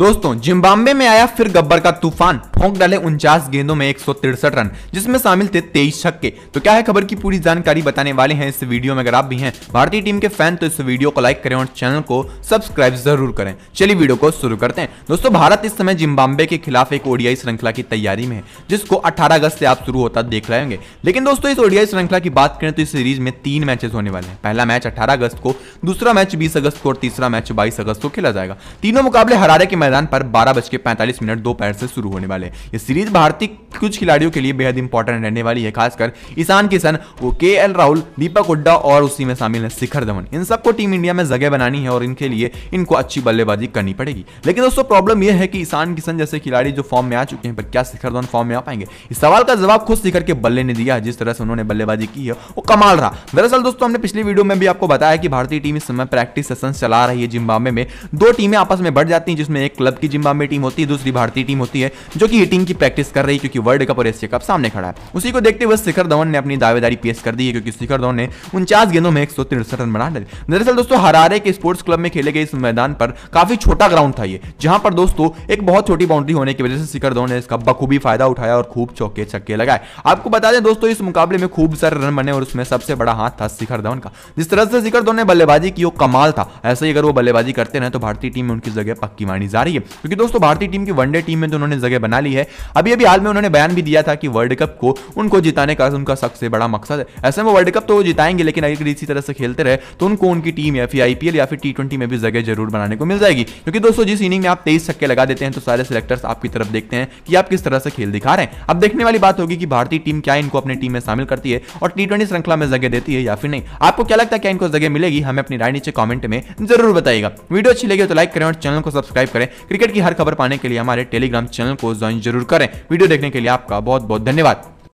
दोस्तों जिम्बाब्वे में आया फिर गब्बर का तूफान फोंक डाले उनचास गेंदों में एक रन जिसमें शामिल थे तेईस छक्के तो क्या है खबर की पूरी जानकारी बताने वाले हैं इस वीडियो में अगर आप भी हैं भारतीय टीम के फैन तो इस वीडियो को लाइक करें और चैनल को सब्सक्राइब जरूर करें चलिए वीडियो को शुरू करते हैं दोस्तों भारत इस समय जिम्बाब्वे के खिलाफ एक ओडियाई श्रृंखला की तैयारी में है जिसको अठारह अगस्त से आप शुरू होता देख रहे होंगे लेकिन दोस्तों इस ओडियाई श्रृंखला की बात करें तो इस सीरीज में तीन मैचेस होने वाले हैं पहला मैच अठारह अगस्त को दूसरा मैच बीस अगस्त को और तीसरा मैच बाईस अगस्त को खेला जाएगा तीनों मुकाबले हरारे के मैदान पर बारह बज के पैंतालीस मिनट दोपहर से शुरू होने वाले ये सीरीज भारतीय कुछ खिलाड़ियों के लिए बेहद इंपॉर्टेंट रहने वाली है खासकर ईशान किशन वो के एल राहुल दीपक हुड्डा और उसी में शामिल है शिखर धवन इन सबको टीम इंडिया में जगह बनानी है और इनके लिए इनको अच्छी बल्लेबाजी करनी पड़ेगी लेकिन दोस्तों प्रॉब्लम यह है कि ईशान किशन जैसे खिलाड़ी जो फॉर्म में आ चुके हैं पर क्या शिखर धवन फॉर्म में आ पाएंगे इस सवाल का जवाब खुद शिखर के बल्ले ने दिया जिस तरह से उन्होंने बल्लेबाजी की है वो कमाल रहा दरअसल दोस्तों हमने पिछली वीडियो में भी आपको बताया कि भारतीय टीम इस समय प्रैक्टिस सेशन चला रही है जिम्बाब्वे में दो टीमें आपस में बढ़ जाती हैं जिसमें एक एक क्लब की जिम्बाब्वे टीम होती है दूसरी भारतीय टीम होती है जो कि हिटिंग की प्रैक्टिस कर रही है क्योंकि वर्ल्ड कप और एशिया कप सामने खड़ा है उसी को देखते हुए शिखर धवन ने अपनी दावेदारी पेश कर दी है क्योंकि शिखर धवन ने उनचास गेंदों में एक रन बना लिया दरअसल दोस्तों हरारे के स्पोर्ट्स क्लब में खेले गए इस मैदान पर काफी छोटा ग्राउंड था ये जहां पर दोस्तों एक बहुत छोटी बाउंड्री होने की वजह से शिखर धवन ने इसका बखूबी फायदा उठाया और खूब चौके छक्के लगाए आपको बता दें दोस्तों इस मुकाबले में खूब सारे रन बने और उसमें सबसे बड़ा हाथ था शिखर धवन का जिस तरह से शिखर धवन ने बल्लेबाजी की वो कमाल था ऐसे ही अगर वो बल्लेबाजी करते रहे तो भारतीय टीम में उनकी जगह पक्की मानी जाए जा रही है क्योंकि दोस्तों भारतीय टीम की वनडे टीम में तो उन्होंने जगह बना ली है अभी अभी हाल में उन्होंने बयान भी दिया था कि वर्ल्ड कप को उनको जिताने का उनका सबसे बड़ा मकसद है ऐसे में वर्ल्ड कप तो जिताएंगे लेकिन अगर इसी तरह से खेलते रहे तो उनको उनकी टीम या फिर आईपीएल या फिर टी में भी जगह जरूर बनाने को मिल जाएगी क्योंकि दोस्तों जिस इनिंग में आप तेईस छक्के लगा देते हैं तो सारे सिलेक्टर्स आपकी तरफ देखते हैं कि आप किस तरह से खेल दिखा रहे हैं अब देखने वाली बात होगी कि भारतीय टीम क्या इनको अपनी टीम में शामिल करती है और टी श्रृंखला में जगह देती है या फिर नहीं आपको क्या लगता है क्या इनको जगह मिलेगी हमें अपनी राय नीचे कॉमेंट में जरूर बताइएगा वीडियो अच्छी लगी तो लाइक करें और चैनल को सब्सक्राइब करें क्रिकेट की हर खबर पाने के लिए हमारे टेलीग्राम चैनल को ज्वाइन जरूर करें वीडियो देखने के लिए आपका बहुत बहुत धन्यवाद